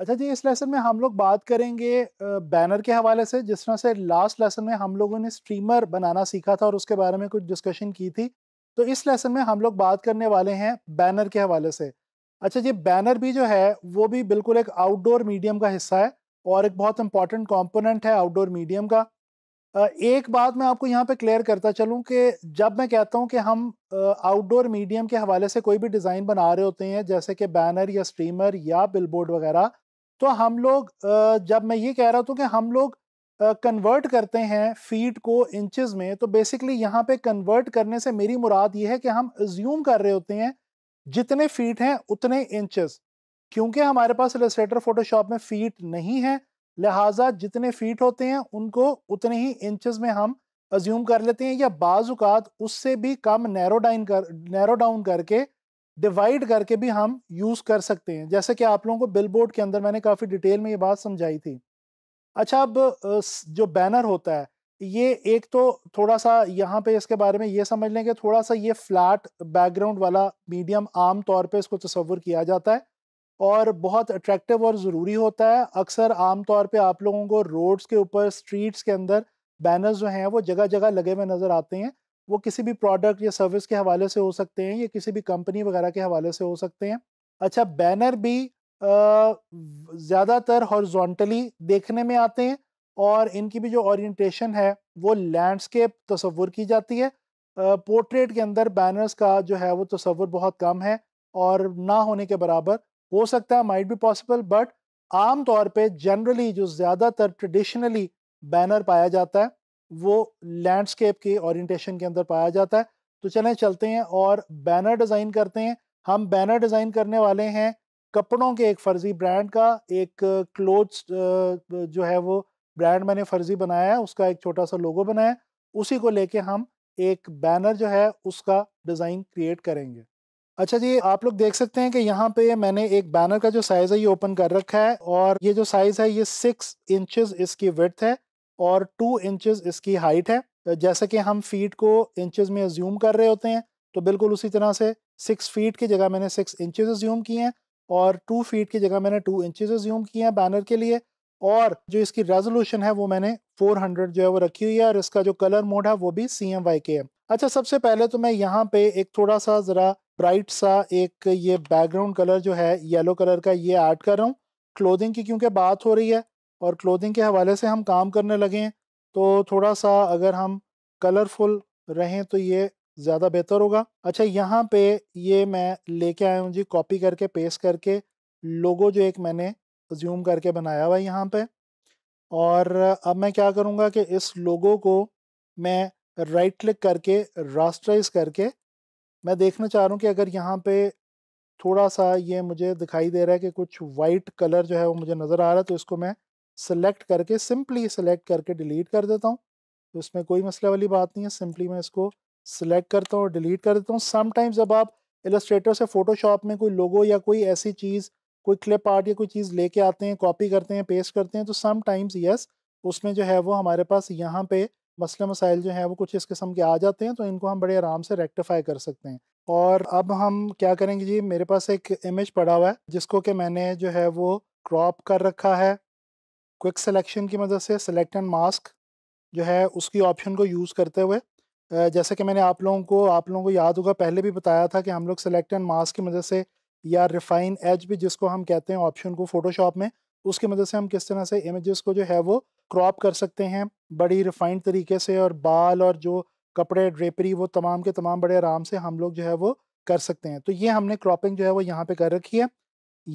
अच्छा जी इस लेसन में हम लोग बात करेंगे बैनर के हवाले से जिस तरह से लास्ट लेसन में हम लोगों ने स्ट्रीमर बनाना सीखा था और उसके बारे में कुछ डिस्कशन की थी तो इस लेसन में हम लोग बात करने वाले हैं बैनर के हवाले से अच्छा जी बैनर भी जो है वो भी बिल्कुल एक आउटडोर मीडियम का हिस्सा है और एक बहुत इंपॉर्टेंट कॉम्पोनेंट है आउटडोर मीडियम का एक बात मैं आपको यहाँ पर क्लियर करता चलूँ कि जब मैं कहता हूँ कि हम आउटडोर मीडियम के हवाले से कोई भी डिज़ाइन बना रहे होते हैं जैसे कि बैनर या स्ट्रीमर या बिलबोर्ड वगैरह तो हम लोग जब मैं ये कह रहा था कि हम लोग कन्वर्ट करते हैं फीट को इंचेस में तो बेसिकली यहाँ पे कन्वर्ट करने से मेरी मुराद ये है कि हम ज्यूम कर रहे होते हैं जितने फीट हैं उतने इंचेस क्योंकि हमारे पास इलस्ट्रेटर फोटोशॉप में फीट नहीं है लिहाजा जितने फीट होते हैं उनको उतने ही इंचेस में हम अज्यूम कर लेते हैं या बाज़ात उससे भी कम नैरो डाइन कर नैरो डाउन करके डिवाइड करके भी हम यूज़ कर सकते हैं जैसे कि आप लोगों को बिलबोर्ड के अंदर मैंने काफ़ी डिटेल में ये बात समझाई थी अच्छा अब जो बैनर होता है ये एक तो थोड़ा सा यहाँ पे इसके बारे में ये समझ लें कि थोड़ा सा ये फ्लैट बैकग्राउंड वाला मीडियम आम तौर पे इसको तस्वुर किया जाता है और बहुत अट्रैक्टिव और ज़रूरी होता है अक्सर आम तौर पे आप लोगों को रोड्स के ऊपर स्ट्रीट्स के अंदर बैनर्स जो हैं वो जगह जगह लगे हुए नज़र आते हैं वो किसी भी प्रोडक्ट या सर्विस के हवाले से हो सकते हैं या किसी भी कंपनी वगैरह के हवाले से हो सकते हैं अच्छा बैनर भी ज़्यादातर हॉर्जोंटली देखने में आते हैं और इनकी भी जो ओरिएंटेशन है वो लैंडस्केप तस्वुर की जाती है पोर्ट्रेट के अंदर बैनर्स का जो है वो तस्वुर बहुत कम है और ना होने के बराबर हो सकता है माइट भी पॉसिबल बट आम तौर पे जनरली जो ज़्यादातर ट्रेडिशनली बैनर पाया जाता है वो लैंडस्केप के ओरिएंटेशन के अंदर पाया जाता है तो चलें चलते हैं और बैनर डिज़ाइन करते हैं हम बैनर डिज़ाइन करने वाले हैं कपड़ों के एक फर्जी ब्रांड का एक क्लोथ जो है वो ब्रांड मैंने फर्जी बनाया है उसका एक छोटा सा लोगो बनाया उसी को लेके हम एक बैनर जो है उसका डिज़ाइन क्रिएट करेंगे अच्छा जी आप लोग देख सकते हैं कि यहाँ पे मैंने एक बैनर का जो साइज़ है ये ओपन कर रखा है और ये जो साइज़ है ये सिक्स इंचज इसकी विड्थ है और टू इंचज इसकी हाइट है जैसे कि हम फीट को इंचज में ज्यूम कर रहे होते हैं तो बिल्कुल उसी तरह से सिक्स फीट की जगह मैंने सिक्स इंचज ज्यूम किए हैं और टू फीट की जगह मैंने टू इंचज ज्यूम किए हैं बैनर के लिए और जो इसकी रेजोल्यूशन है वो मैंने 400 जो है वो रखी हुई है और इसका जो कलर मोड है वो भी सी एम वाई के है अच्छा सबसे पहले तो मैं यहाँ पे एक थोड़ा सा ज़रा ब्राइट सा एक ये बैकग्राउंड कलर जो है येलो कलर का ये ऐड कर रहा हूँ क्लोथिंग की क्योंकि बात हो रही है और क्लोथिंग के हवाले से हम काम करने लगें तो थोड़ा सा अगर हम कलरफुल रहें तो ये ज़्यादा बेहतर होगा अच्छा यहाँ पे ये मैं लेके आया हूँ जी कॉपी करके पेस्ट करके लोगो जो एक मैंने जूम करके बनाया हुआ है यहाँ पे और अब मैं क्या करूँगा कि इस लोगो को मैं राइट क्लिक करके रास्टराइज करके मैं देखना चाह रहा हूँ कि अगर यहाँ पे थोड़ा सा ये मुझे दिखाई दे रहा है कि कुछ वाइट कलर जो है वो मुझे नज़र आ रहा है तो इसको मैं सेलेक्ट करके सिंपली सेलेक्ट करके डिलीट कर देता हूँ तो इसमें कोई मसले वाली बात नहीं है सिंपली मैं इसको सिलेक्ट करता हूँ और डिलीट कर देता हूँ समटाइम्स जब आप इलस्ट्रेटर से फोटोशॉप में कोई लोगो या कोई ऐसी चीज़ कोई क्लिप आर्ट या कोई चीज़ लेके आते हैं कॉपी करते हैं पेस्ट करते हैं तो समटाइम्स यस उसमें जो है वो हमारे पास यहाँ पे मसले मसाइल जो हैं वो कुछ इस किस्म के आ जाते हैं तो इनको हम बड़े आराम से रेक्टिफाई कर सकते हैं और अब हम क्या करेंगे जी मेरे पास एक इमेज पड़ा हुआ है जिसको कि मैंने जो है वो क्रॉप कर रखा है क्विक सिलेक्शन की मदद से सेलेक्ट एंड मास्क जो है उसकी ऑप्शन को यूज़ करते हुए जैसे कि मैंने आप लोगों को आप लोगों को याद होगा पहले भी बताया था कि हम लोग सेलेक्ट एंड मास्क की मदद से या रिफाइन एज भी जिसको हम कहते हैं ऑप्शन को फोटोशॉप में उसकी मदद से हम किस तरह से इमेजेस को जो है वो क्रॉप कर सकते हैं बड़ी रिफाइंड तरीके से और बाल और जो कपड़े ड्रेपरी वो तमाम के तमाम बड़े आराम से हम लोग जो है वो कर सकते हैं तो ये हमने क्रॉपिंग जो है वो यहाँ पे कर रखी है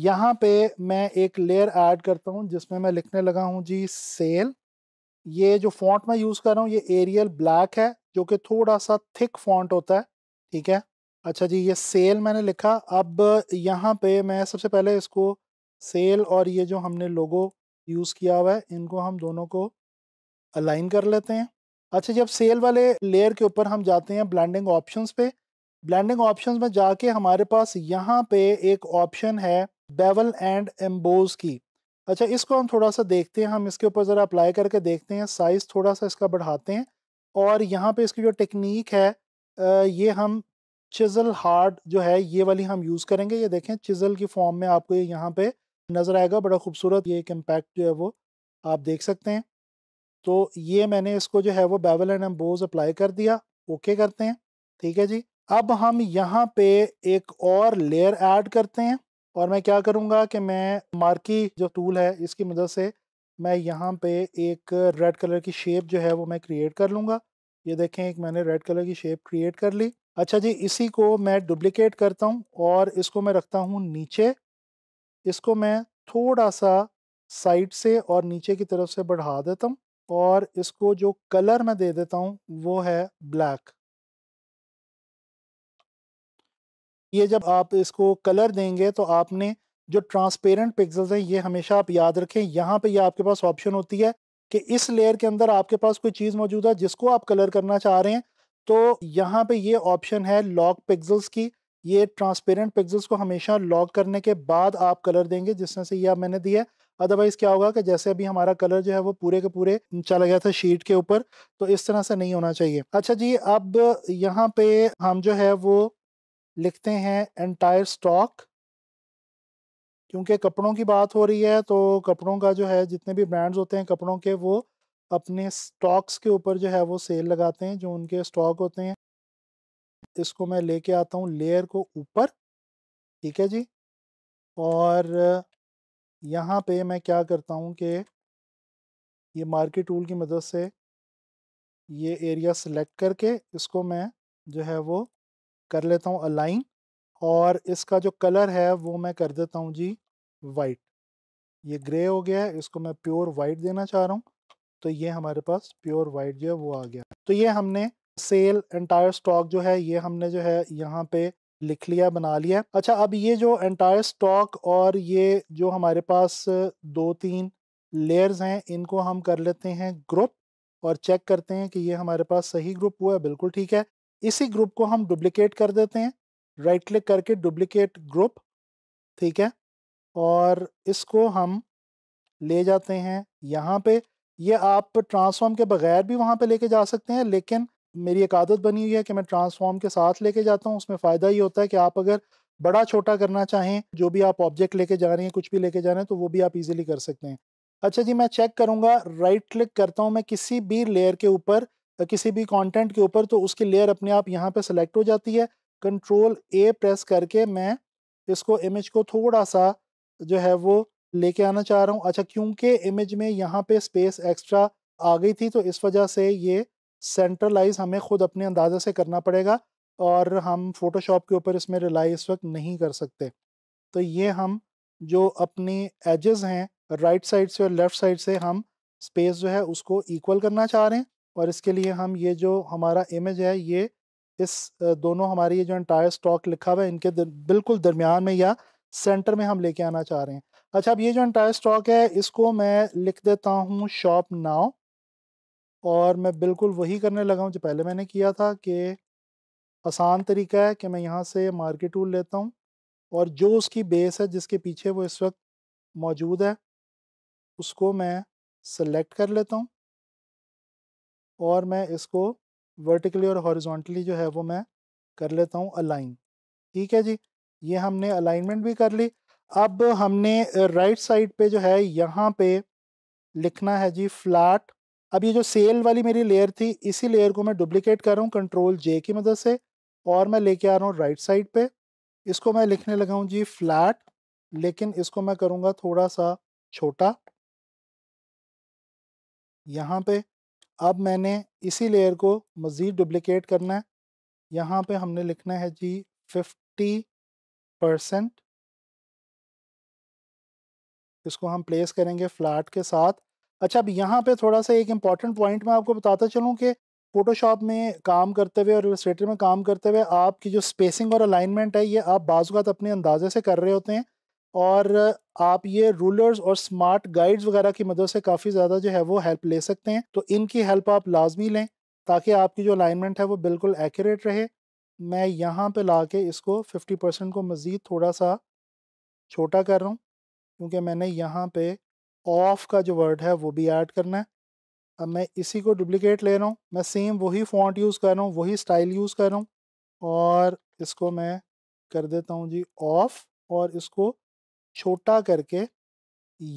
यहाँ पे मैं एक लेयर ऐड करता हूँ जिसमें मैं लिखने लगा हूँ जी सेल ये जो फॉन्ट मैं यूज़ कर रहा हूँ ये एरियल ब्लैक है जो कि थोड़ा सा थिक फॉन्ट होता है ठीक है अच्छा जी ये सेल मैंने लिखा अब यहाँ पे मैं सबसे पहले इसको सेल और ये जो हमने लोगो यूज़ किया हुआ है इनको हम दोनों को अलाइन कर लेते हैं अच्छा जब सेल वाले लेयर के ऊपर हम जाते हैं ब्लैंडिंग ऑप्शंस पे ब्लैंडिंग ऑप्शंस में जाके हमारे पास यहाँ पे एक ऑप्शन है बेवल एंड एम्बोज की अच्छा इसको हम थोड़ा सा देखते हैं हम इसके ऊपर ज़रा अप्लाई करके देखते हैं साइज़ थोड़ा सा इसका बढ़ाते हैं और यहाँ पे इसकी जो टेक्निक है ये हम चिजल हार्ड जो है ये वाली हम यूज़ करेंगे ये देखें चिजल की फॉर्म में आपको ये यहाँ पे नज़र आएगा बड़ा खूबसूरत ये एक इम्पैक्ट जो है वो आप देख सकते हैं तो ये मैंने इसको जो है वो बेवल एंड एम्बोज अप्लाई कर दिया ओके करते हैं ठीक है जी अब हम यहाँ पे एक और लेयर ऐड करते हैं और मैं क्या करूँगा कि मैं मार्की जो टूल है इसकी मदद से मैं यहाँ पे एक रेड कलर की शेप जो है वो मैं क्रिएट कर लूँगा ये देखें एक मैंने रेड कलर की शेप क्रिएट कर ली अच्छा जी इसी को मैं डुप्लिकेट करता हूँ और इसको मैं रखता हूँ नीचे इसको मैं थोड़ा सा साइड से और नीचे की तरफ से बढ़ा देता हूँ और इसको जो कलर मैं दे देता हूँ वो है ब्लैक ये जब आप इसको कलर देंगे तो आपने जो ट्रांसपेरेंट पिक्सल्स हैं ये हमेशा आप याद रखें यहाँ पे ये आपके पास ऑप्शन होती है कि इस लेयर के अंदर आपके पास कोई चीज़ मौजूद है जिसको आप कलर करना चाह रहे हैं तो यहाँ पे ये ऑप्शन है लॉक पिक्सल्स की ये ट्रांसपेरेंट पिक्सल्स को हमेशा लॉक करने के बाद आप कलर देंगे जिस तरह से ये आप मैंने दिया है अदरवाइज़ क्या होगा कि जैसे अभी हमारा कलर जो है वो पूरे के पूरे चला गया था शीट के ऊपर तो इस तरह से नहीं होना चाहिए अच्छा जी अब यहाँ पे हम जो है वो लिखते हैं एंटायर स्टॉक क्योंकि कपड़ों की बात हो रही है तो कपड़ों का जो है जितने भी ब्रांड्स होते हैं कपड़ों के वो अपने स्टॉक्स के ऊपर जो है वो सेल लगाते हैं जो उनके स्टॉक होते हैं इसको मैं लेके आता हूँ लेयर को ऊपर ठीक है जी और यहाँ पे मैं क्या करता हूँ कि ये मार्केट टूल की मदद से ये एरिया सेलेक्ट करके इसको मैं जो है वो कर लेता हूँ अलाइन और इसका जो कलर है वो मैं कर देता हूँ जी वाइट ये ग्रे हो गया है इसको मैं प्योर वाइट देना चाह रहा हूँ तो ये हमारे पास प्योर वाइट जो है वो आ गया तो ये हमने सेल एंटायर स्टॉक जो है ये हमने जो है यहाँ पे लिख लिया बना लिया अच्छा अब ये जो एंटायर स्टॉक और ये जो हमारे पास दो तीन लेयर्स हैं इनको हम कर लेते हैं ग्रुप और चेक करते हैं कि ये हमारे पास सही ग्रुप हुआ है बिल्कुल ठीक है इसी ग्रुप को हम डुप्लीकेट कर देते हैं राइट क्लिक करके डुप्लीकेट ग्रुप ठीक है और इसको हम ले जाते हैं यहाँ पे ये आप ट्रांसफॉर्म के बगैर भी वहाँ पे लेके जा सकते हैं लेकिन मेरी एक आदत बनी हुई है कि मैं ट्रांसफॉर्म के साथ लेके जाता हूँ उसमें फ़ायदा ये होता है कि आप अगर बड़ा छोटा करना चाहें जो भी आप ऑब्जेक्ट लेके जा रहे हैं कुछ भी लेके जा रहे हैं तो वो भी आप इजीली कर सकते हैं अच्छा जी मैं चेक करूँगा राइट क्लिक करता हूँ मैं किसी भी लेयर के ऊपर किसी भी कंटेंट के ऊपर तो उसकी लेयर अपने आप यहाँ पे सेलेक्ट हो जाती है कंट्रोल ए प्रेस करके मैं इसको इमेज को थोड़ा सा जो है वो लेके आना चाह रहा हूँ अच्छा क्योंकि इमेज में यहाँ पे स्पेस एक्स्ट्रा आ गई थी तो इस वजह से ये सेंट्रलाइज हमें खुद अपने अंदाजे से करना पड़ेगा और हम फोटोशॉप के ऊपर इसमें रिलाई इस वक्त नहीं कर सकते तो ये हम जो अपनी एजेस हैं राइट साइड से और लेफ़्ट साइड से हम स्पेस जो है उसको इक्वल करना चाह रहे हैं और इसके लिए हम ये जो हमारा इमेज है ये इस दोनों हमारी ये जो एंटायर स्टॉक लिखा हुआ है इनके बिल्कुल दरमियान में या सेंटर में हम लेके आना चाह रहे हैं अच्छा अब ये जो एंटायर स्टॉक है इसको मैं लिख देता हूँ शॉप नाव और मैं बिल्कुल वही करने लगा हूँ जो पहले मैंने किया था कि आसान तरीका है कि मैं यहाँ से मार्केट टूल लेता हूँ और जो उसकी बेस है जिसके पीछे वो इस वक्त मौजूद है उसको मैं सेलेक्ट कर लेता हूँ और मैं इसको वर्टिकली और हॉरिजॉन्टली जो है वो मैं कर लेता हूँ अलाइन ठीक है जी ये हमने अलाइनमेंट भी कर ली अब हमने राइट साइड पे जो है यहाँ पे लिखना है जी फ्लैट अब ये जो सेल वाली मेरी लेयर थी इसी लेयर को मैं डुप्लीकेट कर रहा हूँ कंट्रोल जे की मदद से और मैं लेके आ रहा हूँ राइट साइड पे इसको मैं लिखने लगा हूँ जी फ्लैट लेकिन इसको मैं करूँगा थोड़ा सा छोटा यहाँ पे अब मैंने इसी लेयर को मज़ीद डुप्लिकेट करना है यहाँ पे हमने लिखना है जी फिफ्टी परसेंट इसको हम प्लेस करेंगे फ्लैट के साथ अच्छा अब यहाँ पे थोड़ा सा एक इम्पॉर्टेंट पॉइंट मैं आपको बताता चलूँ कि फ़ोटोशॉप में काम करते हुए और इलस्ट्रेटर में काम करते हुए आपकी जो स्पेसिंग और अलाइनमेंट है ये आप बाजूकात अपने अंदाजे से कर रहे होते हैं और आप ये रूलर्स और स्मार्ट गाइड्स वगैरह की मदद से काफ़ी ज़्यादा जो है वो हेल्प ले सकते हैं तो इनकी हेल्प आप लाजमी लें ताकि आपकी जो अलाइनमेंट है वो बिल्कुल एक्यूरेट रहे मैं यहाँ पे ला के इसको 50 परसेंट को मज़ीद थोड़ा सा छोटा कर रहा हूँ क्योंकि मैंने यहाँ पे ऑफ का जो वर्ड है वो भी ऐड करना है अब मैं इसी को डुप्लिकेट ले रहा हूँ मैं सेम वही फॉन्ट यूज़ कर रहा हूँ वही स्टाइल यूज़ कर रहा हूँ और इसको मैं कर देता हूँ जी ऑफ़ और इसको छोटा करके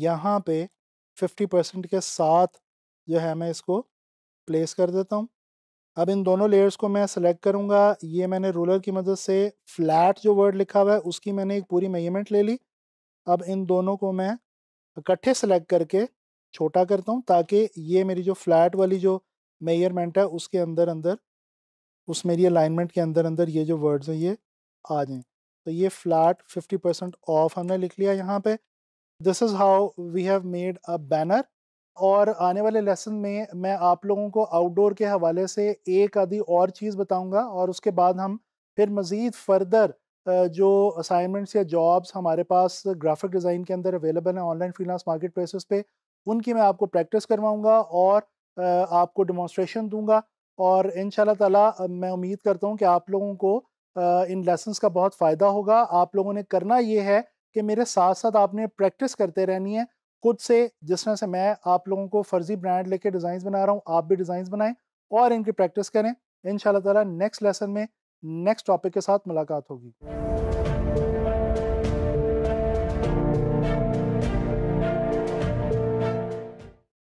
यहाँ पे 50 परसेंट के साथ जो है मैं इसको प्लेस कर देता हूँ अब इन दोनों लेयर्स को मैं सेलेक्ट करूँगा ये मैंने रूलर की मदद से फ्लैट जो वर्ड लिखा हुआ है उसकी मैंने एक पूरी मेजरमेंट ले ली अब इन दोनों को मैं इकट्ठे सेलेक्ट करके छोटा करता हूँ ताकि ये मेरी जो फ्लैट वाली जो मेजरमेंट है उसके अंदर अंदर उस मेरी अलाइनमेंट के अंदर अंदर ये जो वर्ड्स हैं ये आ जाएँ तो ये फ्लैट 50 परसेंट ऑफ हमने लिख लिया यहाँ पे this is how we have made a banner और आने वाले लेसन में मैं आप लोगों को आउटडोर के हवाले से एक आधी और चीज़ बताऊंगा और उसके बाद हम फिर मज़ीद फर्दर जो असाइनमेंट्स या जॉब्स हमारे पास ग्राफिक डिज़ाइन के अंदर अवेलेबल हैं ऑनलाइन फ्रीलांस मार्केट प्लेसेस पे उनकी मैं आपको प्रैक्टिस करवाऊंगा और आपको डिमॉन्स्ट्रेशन दूंगा और इन ताला मैं उम्मीद करता हूँ कि आप लोगों को इन लेसन्स का बहुत फ़ायदा होगा आप लोगों ने करना ये है कि मेरे साथ साथ आपने प्रैक्टिस करते रहनी है खुद से जिस तरह से मैं आप लोगों को फ़र्जी ब्रांड लेके डिज़ाइंस बना रहा हूँ आप भी डिज़ाइंस बनाएं और इनकी प्रैक्टिस करें इन ताला नेक्स्ट लेसन में नेक्स्ट टॉपिक के साथ मुलाकात होगी